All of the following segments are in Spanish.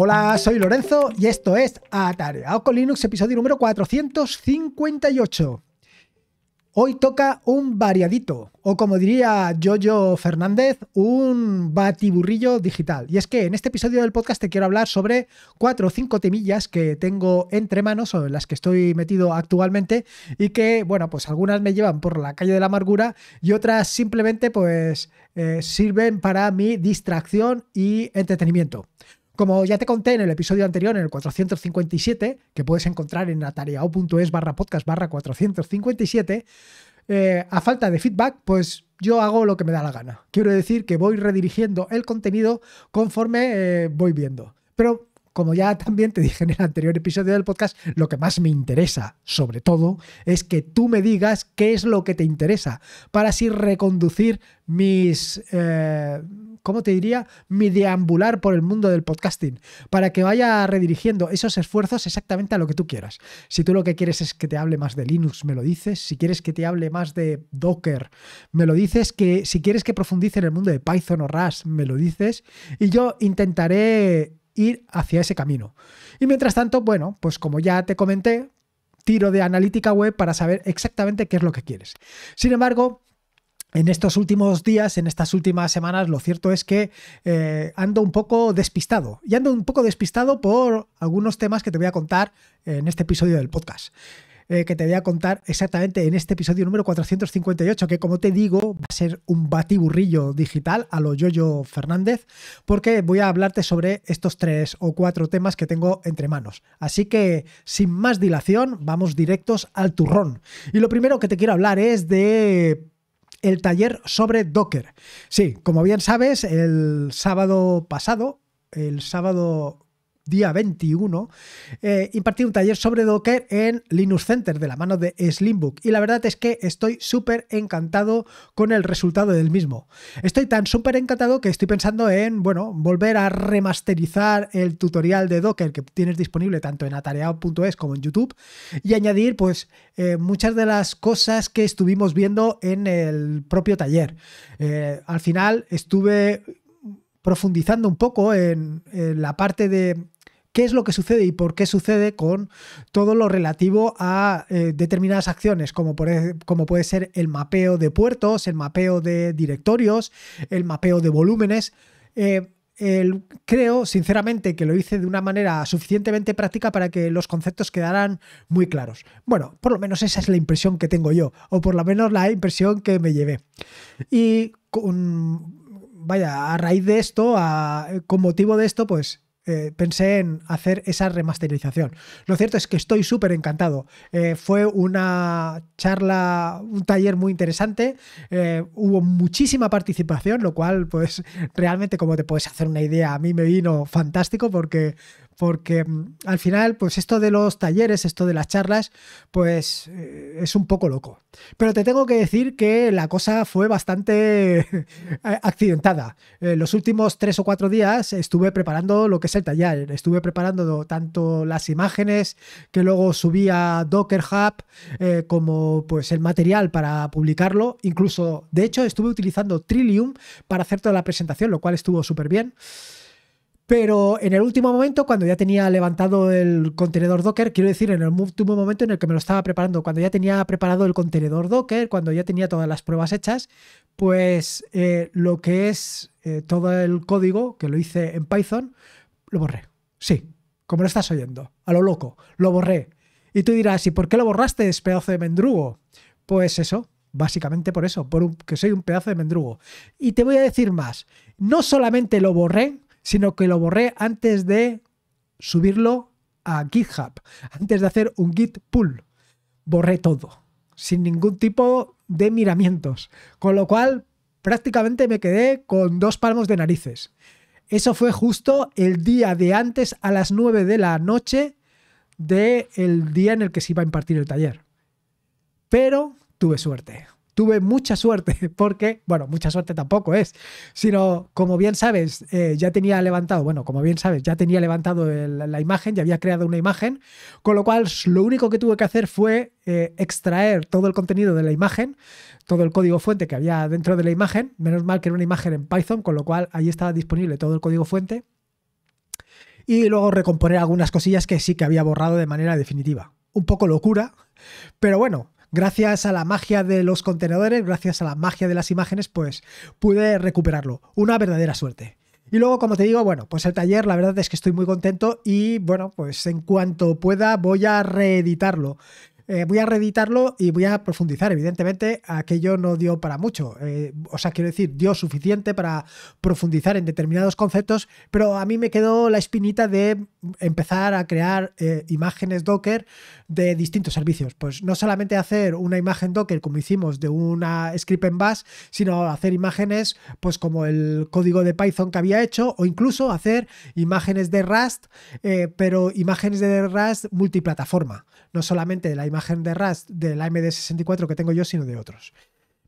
Hola, soy Lorenzo y esto es Atareado con Linux, episodio número 458. Hoy toca un variadito, o como diría Jojo Fernández, un batiburrillo digital. Y es que en este episodio del podcast te quiero hablar sobre cuatro o cinco temillas que tengo entre manos o en las que estoy metido actualmente y que, bueno, pues algunas me llevan por la calle de la amargura y otras simplemente pues eh, sirven para mi distracción y entretenimiento. Como ya te conté en el episodio anterior, en el 457, que puedes encontrar en atariao.es barra podcast barra 457, eh, a falta de feedback, pues yo hago lo que me da la gana. Quiero decir que voy redirigiendo el contenido conforme eh, voy viendo. Pero como ya también te dije en el anterior episodio del podcast, lo que más me interesa, sobre todo, es que tú me digas qué es lo que te interesa, para así reconducir mis... Eh, ¿Cómo te diría? Mi deambular por el mundo del podcasting, para que vaya redirigiendo esos esfuerzos exactamente a lo que tú quieras. Si tú lo que quieres es que te hable más de Linux, me lo dices. Si quieres que te hable más de Docker, me lo dices. Que si quieres que profundice en el mundo de Python o RAS, me lo dices. Y yo intentaré ir hacia ese camino. Y mientras tanto, bueno, pues como ya te comenté, tiro de analítica web para saber exactamente qué es lo que quieres. Sin embargo, en estos últimos días, en estas últimas semanas, lo cierto es que eh, ando un poco despistado. Y ando un poco despistado por algunos temas que te voy a contar en este episodio del podcast. Eh, que te voy a contar exactamente en este episodio número 458, que como te digo, va a ser un batiburrillo digital a lo Yoyo Fernández, porque voy a hablarte sobre estos tres o cuatro temas que tengo entre manos. Así que, sin más dilación, vamos directos al turrón. Y lo primero que te quiero hablar es de el taller sobre Docker. Sí, como bien sabes, el sábado pasado, el sábado día 21, eh, impartí un taller sobre Docker en Linux Center de la mano de Slimbook. Y la verdad es que estoy súper encantado con el resultado del mismo. Estoy tan súper encantado que estoy pensando en, bueno, volver a remasterizar el tutorial de Docker que tienes disponible tanto en atareado.es como en YouTube y añadir, pues, eh, muchas de las cosas que estuvimos viendo en el propio taller. Eh, al final estuve profundizando un poco en, la parte de qué es lo que sucede y por qué sucede con todo lo relativo a eh, determinadas acciones, como, puede ser el mapeo de puertos, el mapeo de directorios, el mapeo de volúmenes. Eh, creo, sinceramente, que lo hice de una manera suficientemente práctica para que los conceptos quedaran muy claros. Bueno, por lo menos esa es la impresión que tengo yo, o por lo menos la impresión que me llevé. Y vaya, a raíz de esto, con motivo de esto, pues eh, pensé en hacer esa remasterización. Lo cierto es que estoy súper encantado. Eh, fue una charla, un taller muy interesante. Eh, hubo muchísima participación, lo cual, pues, realmente, como te puedes hacer una idea, a mí me vino fantástico porque porque mm, al final, pues esto de los talleres, esto de las charlas, pues eh, es un poco loco. Pero te tengo que decir que la cosa fue bastante eh, accidentada. los últimos tres o cuatro días estuve preparando lo que es el taller. Estuve preparando tanto las imágenes que luego subí a Docker Hub, eh, como pues el material para publicarlo. Incluso, de hecho, estuve utilizando Trillium para hacer toda la presentación, lo cual estuvo súper bien. Pero en el último momento, cuando ya tenía levantado el contenedor Docker, quiero decir, en el último momento en el que me lo estaba preparando, cuando ya tenía preparado el contenedor Docker, cuando ya tenía todas las pruebas hechas, pues eh, lo que es eh, todo el código que lo hice en Python, lo borré. Sí, como lo estás oyendo, a lo loco, lo borré. Y tú dirás, ¿y por qué lo borraste, pedazo de mendrugo? Pues eso, básicamente por eso, que soy un pedazo de mendrugo. Y te voy a decir más, no solamente lo borré, sino que lo borré antes de subirlo a GitHub, antes de hacer un git pull. Borré todo, sin ningún tipo de miramientos, con lo cual prácticamente me quedé con dos palmos de narices. Eso fue justo el día de antes a las 9 de la noche del día en el que se iba a impartir el taller. Pero tuve suerte, tuve mucha suerte porque, bueno, mucha suerte tampoco es, sino como bien sabes, eh, ya tenía levantado, bueno, como bien sabes, ya tenía levantado la imagen, ya había creado una imagen, con lo cual lo único que tuve que hacer fue eh, extraer todo el contenido de la imagen, todo el código fuente que había dentro de la imagen, menos mal que era una imagen en Python, con lo cual ahí estaba disponible todo el código fuente, y luego recomponer algunas cosillas que sí que había borrado de manera definitiva. Un poco locura, pero bueno, gracias a la magia de los contenedores, gracias a la magia de las imágenes, pues pude recuperarlo. Una verdadera suerte. Y luego, como te digo, bueno, pues el taller, la verdad es que estoy muy contento y bueno, pues en cuanto pueda voy a reeditarlo. Eh, voy a reeditarlo y voy a profundizar. Evidentemente, aquello no dio para mucho. Eh, o sea, quiero decir, dio suficiente para profundizar en determinados conceptos, pero a mí me quedó la espinita de empezar a crear eh, imágenes Docker de distintos servicios. Pues no solamente hacer una imagen Docker como hicimos de una script en bash, sino hacer imágenes pues como el código de Python que había hecho o incluso hacer imágenes de Rust, eh, pero imágenes de Rust multiplataforma. No solamente la imagen de Rust del la MD64 que tengo yo, sino de otros.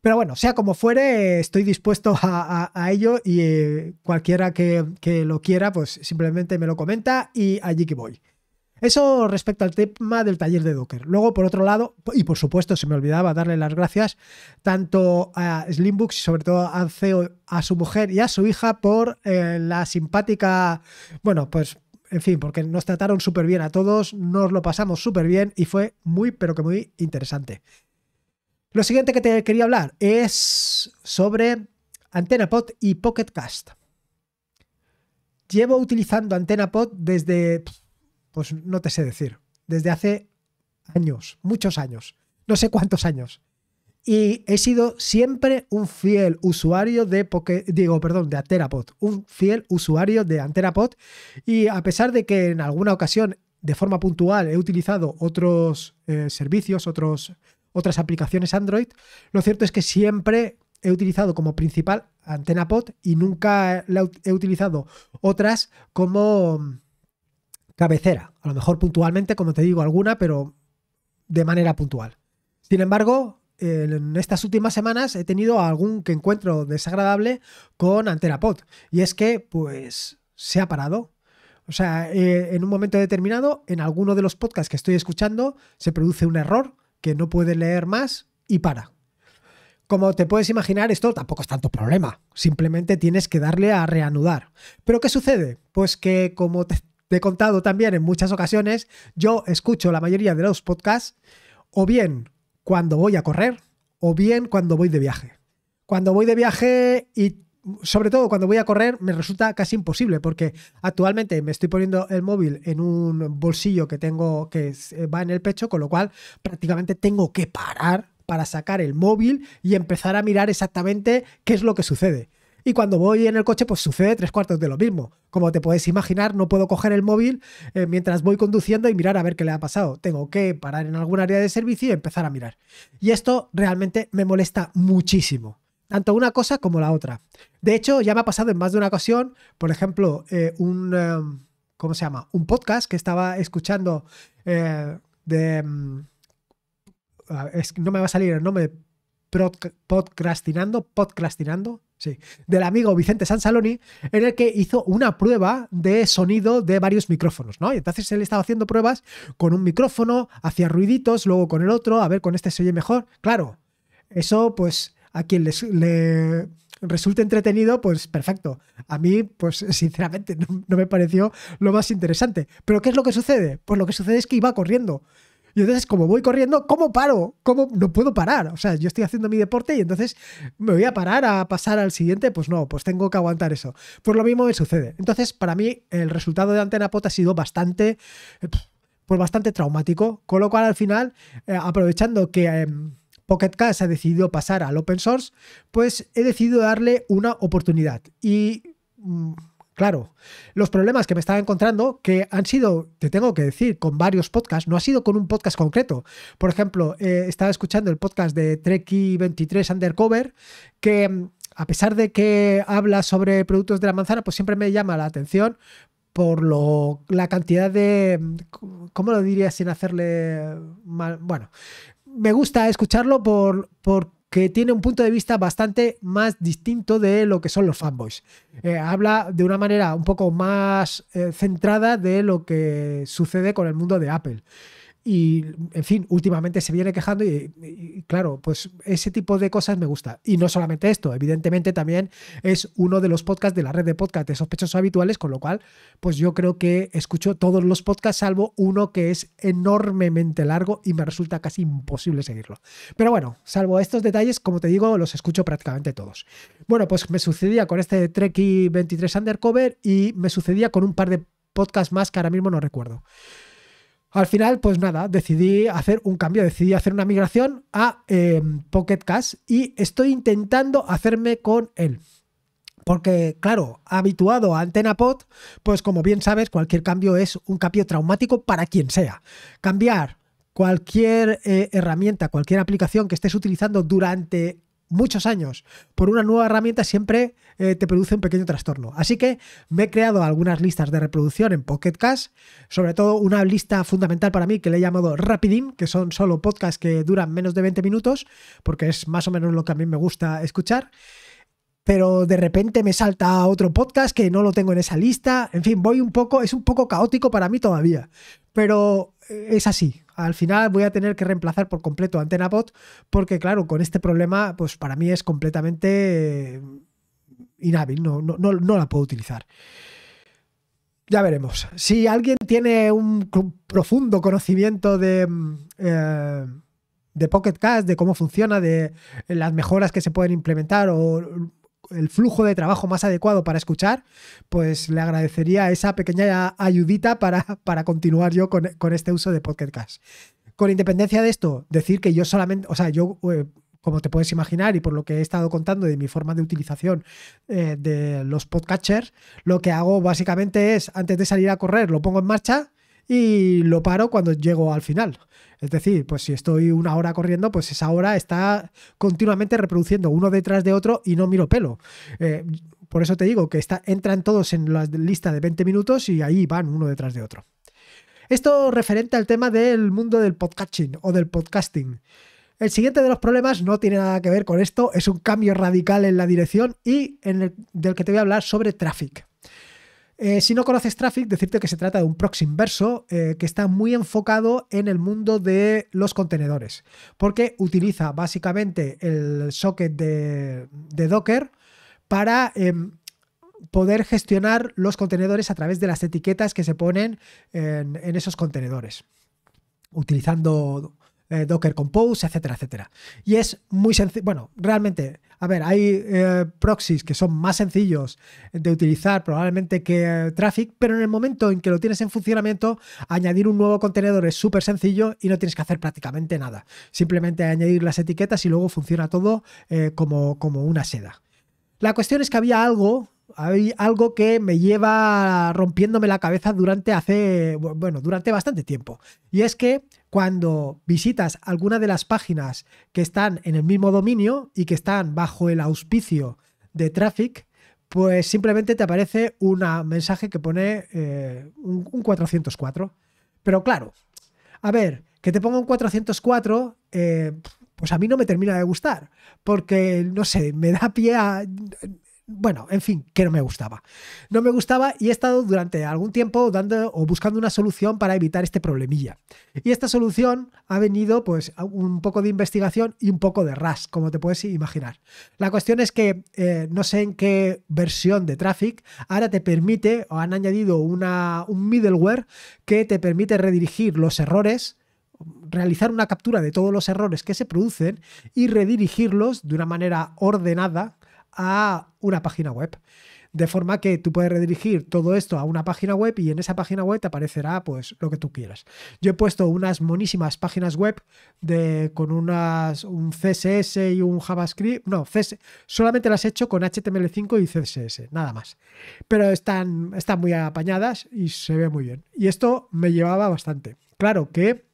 Pero bueno, sea como fuere, estoy dispuesto a, ello y eh, cualquiera que, lo quiera, pues simplemente me lo comenta y allí que voy. Eso respecto al tema del taller de Docker. Luego, por otro lado, y por supuesto, se me olvidaba darle las gracias tanto a Slimbooks y sobre todo a CEO, a su mujer y a su hija por eh, la simpática, bueno, pues en fin, porque nos trataron súper bien a todos, nos lo pasamos súper bien y fue muy, pero que muy interesante. Lo siguiente que te quería hablar es sobre AntenaPod y PocketCast. Llevo utilizando AntenaPod desde, pues no te sé decir, desde hace años, muchos años, no sé cuántos años. Y he sido siempre un fiel usuario de Pocket, digo, perdón, de un fiel usuario de AntennaPod. Y a pesar de que en alguna ocasión, de forma puntual, he utilizado otros eh, servicios, otros otras aplicaciones Android, lo cierto es que siempre he utilizado como principal Antenapod y nunca he utilizado otras como mm, cabecera. A lo mejor puntualmente, como te digo, alguna, pero de manera puntual. Sin embargo, en estas últimas semanas he tenido algún que encuentro desagradable con Antenapod Y es que, pues, se ha parado. O sea, eh, en un momento determinado, en alguno de los podcasts que estoy escuchando, se produce un error que no puede leer más y para. Como te puedes imaginar, esto tampoco es tanto problema. Simplemente tienes que darle a reanudar. ¿Pero qué sucede? Pues que, como te, he contado también en muchas ocasiones, yo escucho la mayoría de los podcasts o bien cuando voy a correr o bien cuando voy de viaje. Cuando voy de viaje y sobre todo cuando voy a correr me resulta casi imposible porque actualmente me estoy poniendo el móvil en un bolsillo que tengo que eh, va en el pecho, con lo cual prácticamente tengo que parar para sacar el móvil y empezar a mirar exactamente qué es lo que sucede. Y cuando voy en el coche, pues sucede tres cuartos de lo mismo. Como te puedes imaginar, no puedo coger el móvil eh, mientras voy conduciendo y mirar a ver qué le ha pasado. Tengo que parar en algún área de servicio y empezar a mirar. Y esto realmente me molesta muchísimo tanto una cosa como la otra. De hecho, ya me ha pasado en más de una ocasión, por ejemplo, eh, un, em, ¿cómo se llama? Un podcast que estaba escuchando eh, de... Em, no me va a salir el nombre, podcastinando, podcastinando, sí, del amigo Vicente Sansaloni, en el que hizo una prueba de sonido de varios micrófonos, ¿no? Y entonces él estaba haciendo pruebas con un micrófono, hacía ruiditos, luego con el otro, a ver con este se oye mejor. Claro, eso pues a quien le resulte entretenido, pues perfecto. A mí, pues sinceramente, no, me pareció lo más interesante. Pero ¿qué es lo que sucede? Pues lo que sucede es que iba corriendo. Y entonces, como voy corriendo, ¿cómo paro? ¿Cómo no puedo parar? O sea, yo estoy haciendo mi deporte y entonces me voy a parar a pasar al siguiente. Pues no, pues tengo que aguantar eso. Pues lo mismo me sucede. Entonces, para mí, el resultado de Antena ha sido bastante, eh, pues bastante traumático. Con lo cual, al final, eh, aprovechando que... Em, Pocket ha decidido pasar al open source, pues he decidido darle una oportunidad. Y mm, claro, los problemas que me estaba encontrando, que han sido, te tengo que decir, con varios podcasts, no ha sido con un podcast concreto. Por ejemplo, eh, estaba escuchando el podcast de Trekkie 23 Undercover, que mm, a pesar de que habla sobre productos de la manzana, pues siempre me llama la atención por lo, la cantidad de, mm, ¿cómo lo diría sin hacerle mal? Bueno, me gusta escucharlo por, porque tiene un punto de vista bastante más distinto de lo que son los fanboys. Eh, habla de una manera un poco más eh, centrada de lo que sucede con el mundo de Apple. Y, en fin, últimamente se viene quejando y, claro, pues ese tipo de cosas me gusta. Y no solamente esto, evidentemente también es uno de los podcasts de la red de podcast de sospechosos habituales, con lo cual, pues yo creo que escucho todos los podcasts, salvo uno que es enormemente largo y me resulta casi imposible seguirlo. Pero bueno, salvo estos detalles, como te digo, los escucho prácticamente todos. Bueno, pues me sucedía con este Trekkie 23 Undercover y me sucedía con un par de podcasts más que ahora mismo no recuerdo. Al final, pues nada, decidí hacer un cambio, decidí hacer una migración a em, Pocket Cash y estoy intentando hacerme con él. Porque, claro, habituado a Antena pues como bien sabes, cualquier cambio es un cambio traumático para quien sea. Cambiar cualquier eh, herramienta, cualquier aplicación que estés utilizando durante muchos años por una nueva herramienta siempre eh, te produce un pequeño trastorno. Así que me he creado algunas listas de reproducción en Pocket Cash, sobre todo una lista fundamental para mí que le he llamado Rapidim, que son solo podcasts que duran menos de 20 minutos, porque es más o menos lo que a mí me gusta escuchar pero de repente me salta otro podcast que no lo tengo en esa lista. En fin, voy un poco, es un poco caótico para mí todavía, pero eh, es así. Al final voy a tener que reemplazar por completo AntenaBot porque claro, con este problema, pues para mí es completamente eh, inhábil, no, no, la puedo utilizar. Ya veremos. Si alguien tiene un profundo conocimiento de, mm, eh, de Pocket Cast, de cómo funciona, de las mejoras que se pueden implementar o el flujo de trabajo más adecuado para escuchar, pues le agradecería esa pequeña ayudita para, para continuar yo con, este uso de Podcast Con independencia de esto, decir que yo solamente, o sea, yo... Eh, como te puedes imaginar y por lo que he estado contando de mi forma de utilización eh, de los podcatchers, lo que hago básicamente es, antes de salir a correr, lo pongo en marcha y lo paro cuando llego al final. Es decir, pues si estoy una hora corriendo, pues esa hora está continuamente reproduciendo uno detrás de otro y no miro pelo. Eh, por eso te digo que entran todos en la lista de 20 minutos y ahí van uno detrás de otro. Esto referente al tema del mundo del podcasting o del podcasting. El siguiente de los problemas no tiene nada que ver con esto, es un cambio radical en la dirección y en del que te voy a hablar sobre tráfico. Eh, si no conoces Traffic, decirte que se trata de un proxy inverso eh, que está muy enfocado en el mundo de los contenedores, porque utiliza básicamente el socket de, Docker para em, poder gestionar los contenedores a través de las etiquetas que se ponen en, en esos contenedores utilizando eh, Docker Compose, etcétera, etcétera. Y es muy sencillo, bueno, realmente, a ver, hay eh, proxies que son más sencillos de utilizar probablemente que eh, Traffic, pero en el momento en que lo tienes en funcionamiento, añadir un nuevo contenedor es súper sencillo y no tienes que hacer prácticamente nada. Simplemente añadir las etiquetas y luego funciona todo como, como una seda. La cuestión es que había algo hay algo que me lleva rompiéndome la cabeza durante hace, bueno, durante bastante tiempo. Y es que cuando visitas alguna de las páginas que están en el mismo dominio y que están bajo el auspicio de Traffic, pues simplemente te aparece un mensaje que pone eh, un, 404. Pero claro, a ver, que te ponga un 404, eh, pues a mí no me termina de gustar, porque no sé, me da pie a bueno, en fin, que no me gustaba. No me gustaba y he estado durante algún tiempo dando o buscando una solución para evitar este problemilla. Y esta solución ha venido pues un poco de investigación y un poco de RAS, como te puedes imaginar. La cuestión es que eh, no sé en qué versión de Traffic ahora te permite o han añadido un middleware que te permite redirigir los errores realizar una captura de todos los errores que se producen y redirigirlos de una manera ordenada a una página web. De forma que tú puedes redirigir todo esto a una página web y en esa página web te aparecerá pues lo que tú quieras. Yo he puesto unas monísimas páginas web de, con unas, un CSS y un JavaScript. No, CSS, solamente las he hecho con HTML5 y CSS, nada más. Pero están, están muy apañadas y se ve muy bien. Y esto me llevaba bastante. Claro que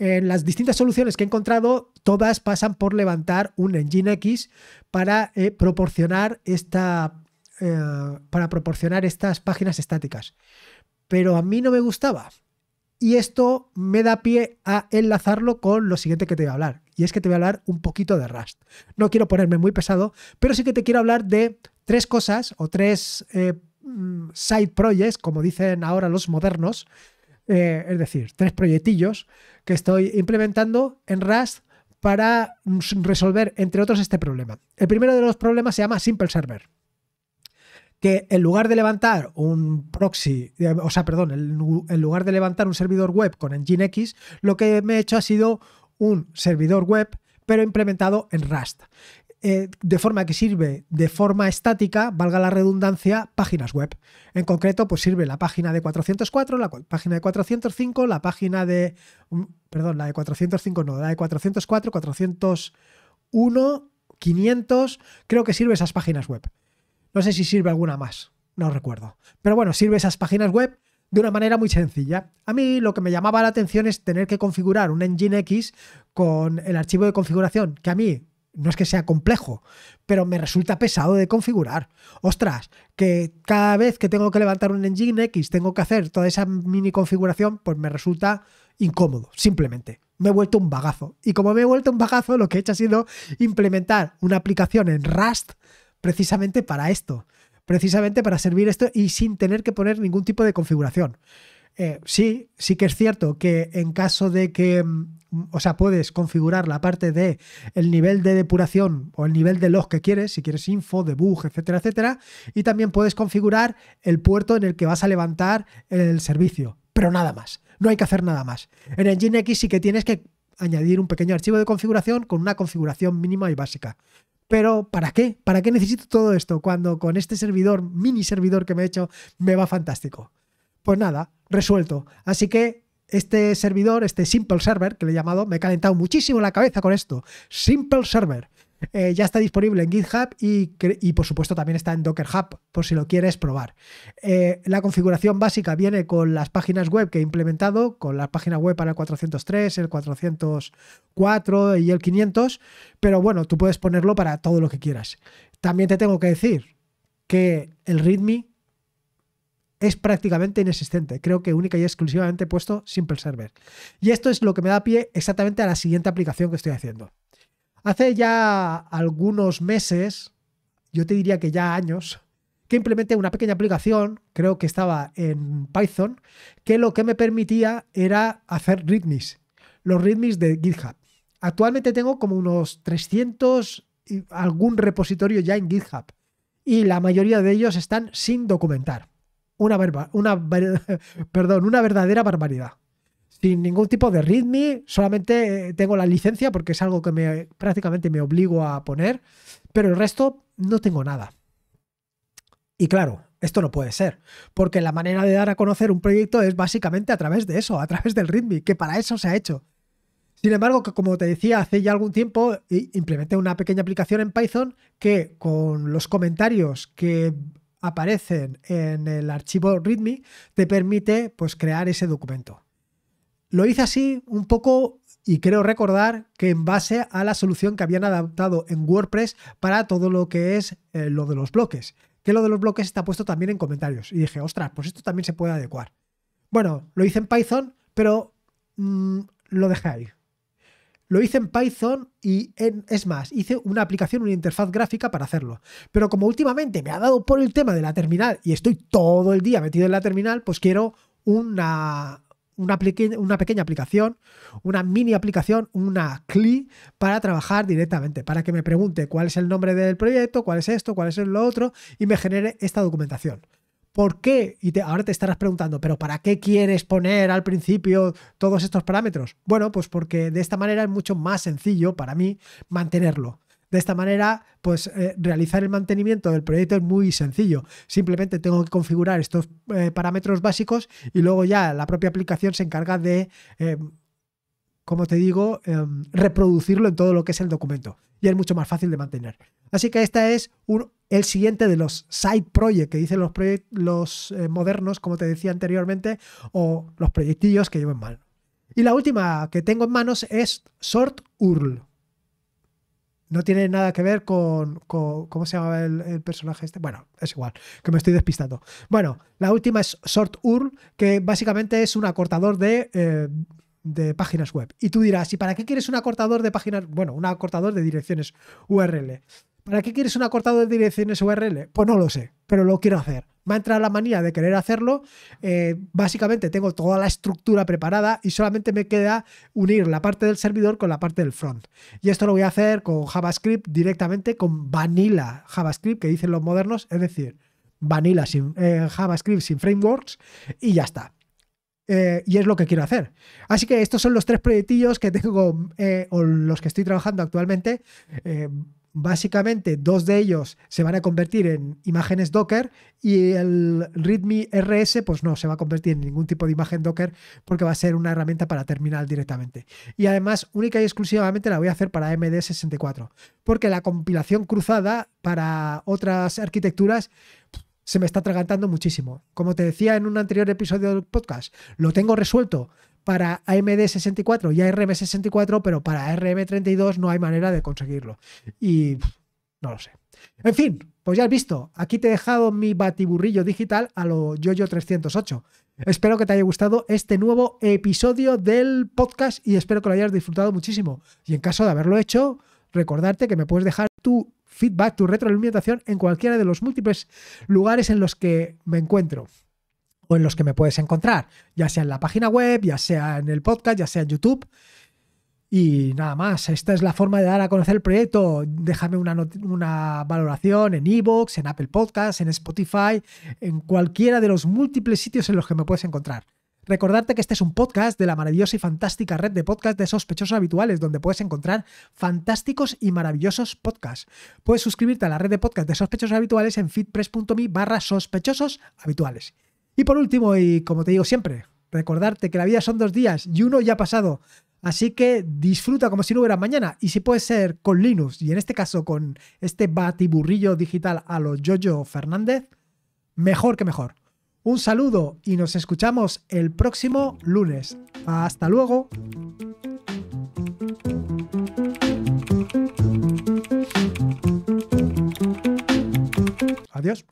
en las distintas soluciones que he encontrado, todas pasan por levantar un X para eh, proporcionar esta eh, para proporcionar estas páginas estáticas. Pero a mí no me gustaba. Y esto me da pie a enlazarlo con lo siguiente que te voy a hablar. Y es que te voy a hablar un poquito de Rust. No quiero ponerme muy pesado, pero sí que te quiero hablar de tres cosas o tres eh, mm, side projects, como dicen ahora los modernos, eh, es decir, tres proyectillos que estoy implementando en Rust para mm, resolver, entre otros, este problema. El primero de los problemas se llama Simple Server que en lugar de levantar un proxy, eh, o sea, perdón, en lugar de levantar un servidor web con Nginx, lo que me he hecho ha sido un servidor web, pero implementado en Rust. Eh, de forma que sirve de forma estática, valga la redundancia, páginas web. En concreto, pues sirve la página de 404, la página de 405, la página de... Perdón, la de 405 no, la de 404, 401, 500, creo que sirve esas páginas web. No sé si sirve alguna más, no recuerdo. Pero bueno, sirve esas páginas web de una manera muy sencilla. A mí lo que me llamaba la atención es tener que configurar un x con el archivo de configuración, que a mí no es que sea complejo, pero me resulta pesado de configurar. Ostras, que cada vez que tengo que levantar un engine x tengo que hacer toda esa mini configuración, pues me resulta incómodo, simplemente. Me he vuelto un bagazo. Y como me he vuelto un bagazo, lo que he hecho ha sido implementar una aplicación en Rust precisamente para esto. Precisamente para servir esto y sin tener que poner ningún tipo de configuración. Eh, sí, sí que es cierto que en caso de que mm, o sea, puedes configurar la parte de el nivel de depuración o el nivel de log que quieres, si quieres info, debug, etcétera, etcétera, y también puedes configurar el puerto en el que vas a levantar el servicio, pero nada más, no hay que hacer nada más. En Nginx sí que tienes que añadir un pequeño archivo de configuración con una configuración mínima y básica. Pero ¿para qué? ¿Para qué necesito todo esto cuando con este servidor, mini servidor que me he hecho, me va fantástico? Pues nada, resuelto. Así que este servidor, este Simple Server, que le he llamado, me he calentado muchísimo la cabeza con esto. Simple Server. Eh, ya está disponible en GitHub y, por supuesto también está en Docker Hub por si lo quieres probar. Eh, la configuración básica viene con las páginas web que he implementado, con las páginas web para el 403, el 404 y el 500, pero bueno, tú puedes ponerlo para todo lo que quieras. También te tengo que decir que el README es prácticamente inexistente. Creo que única y exclusivamente puesto Simple Server. Y esto es lo que me da pie exactamente a la siguiente aplicación que estoy haciendo. Hace ya algunos meses, yo te diría que ya años, que implementé una pequeña aplicación, creo que estaba en Python, que lo que me permitía era hacer readmes, los readmes de GitHub. Actualmente tengo como unos 300 algún repositorio ya en GitHub y la mayoría de ellos están sin documentar una, una, perdón, una verdadera barbaridad. Sin ningún tipo de readme, solamente eh, tengo la licencia porque es algo que me, prácticamente me obligo a poner, pero el resto no tengo nada. Y claro, esto no puede ser, porque la manera de dar a conocer un proyecto es básicamente a través de eso, a través del Readme, que para eso se ha hecho. Sin embargo, que como te decía hace ya algún tiempo, implementé una pequeña aplicación en Python que con los comentarios que aparecen en el archivo README te permite pues, crear ese documento. Lo hice así un poco y creo recordar que en base a la solución que habían adaptado en WordPress para todo lo que es eh, lo de los bloques. Que lo de los bloques está puesto también en comentarios. Y dije, ostras, pues esto también se puede adecuar. Bueno, lo hice en Python, pero mm, lo dejé ahí. Lo hice en Python y en, es más, hice una aplicación, una interfaz gráfica para hacerlo. Pero como últimamente me ha dado por el tema de la terminal y estoy todo el día metido en la terminal, pues quiero una, una, pequeña, una pequeña aplicación, una mini aplicación, una CLI para trabajar directamente, para que me pregunte cuál es el nombre del proyecto, cuál es esto, cuál es lo otro y me genere esta documentación. ¿Por qué? Y ahora te estarás preguntando, ¿pero para qué quieres poner al principio todos estos parámetros? Bueno, pues porque de esta manera es mucho más sencillo para mí mantenerlo. De esta manera, pues eh, realizar el mantenimiento del proyecto es muy sencillo. Simplemente tengo que configurar estos eh, parámetros básicos y luego ya la propia aplicación se encarga de, eh, como te digo, reproducirlo en todo lo que es el documento. Y es mucho más fácil de mantener. Así que esta es un el siguiente de los side project, que dicen los, los eh, modernos, como te decía anteriormente, o los proyectillos que lleven mal. Y la última que tengo en manos es Short URL. No tiene nada que ver con, ¿cómo se llamaba el, personaje este? Bueno, es igual, que me estoy despistando. Bueno, la última es Short URL, que básicamente es un acortador de, eh, de páginas web. Y tú dirás, ¿y para qué quieres un acortador de páginas? Bueno, un acortador de direcciones URL. ¿Para qué quieres un acortado de direcciones URL? Pues no lo sé, pero lo quiero hacer. Me ha entrado la manía de querer hacerlo. Eh, básicamente tengo toda la estructura preparada y solamente me queda unir la parte del servidor con la parte del front. Y esto lo voy a hacer con JavaScript directamente, con vanilla JavaScript que dicen los modernos, es decir, vanilla sin eh, JavaScript sin frameworks y ya está. Eh, y es lo que quiero hacer. Así que estos son los tres proyectillos que tengo o los que estoy trabajando actualmente. Básicamente, dos de ellos se van a convertir en imágenes Docker y el README RS, pues no se va a convertir en ningún tipo de imagen Docker porque va a ser una herramienta para terminal directamente. Y además, única y exclusivamente la voy a hacer para MD64, porque la compilación cruzada para otras arquitecturas se me está atragantando muchísimo. Como te decía en un anterior episodio del podcast, lo tengo resuelto, para AMD64 y ARM64, pero para ARM32 no hay manera de conseguirlo. Y no lo sé. En fin, pues ya has visto, aquí te he dejado mi batiburrillo digital a lo Yoyo 308. Espero que te haya gustado este nuevo episodio del podcast y espero que lo hayas disfrutado muchísimo. Y en caso de haberlo hecho, recordarte que me puedes dejar tu feedback, tu retroalimentación en cualquiera de los múltiples lugares en los que me encuentro o en los que me puedes encontrar, ya sea en la página web, ya sea en el podcast, ya sea en YouTube. Y nada más, esta es la forma de dar a conocer el proyecto. Déjame una, valoración en Evox, en Apple Podcasts, en Spotify, en cualquiera de los múltiples sitios en los que me puedes encontrar. Recordarte que este es un podcast de la maravillosa y fantástica red de podcasts de sospechosos habituales, donde puedes encontrar fantásticos y maravillosos podcasts. Puedes suscribirte a la red de podcasts de sospechosos habituales en feedpress.me barra sospechosos habituales. Y por último, y como te digo siempre, recordarte que la vida son dos días y uno ya ha pasado. Así que disfruta como si no hubiera mañana. Y si puede ser con Linux, y en este caso con este batiburrillo digital a los Jojo Fernández, mejor que mejor. Un saludo y nos escuchamos el próximo lunes. Hasta luego. Adiós.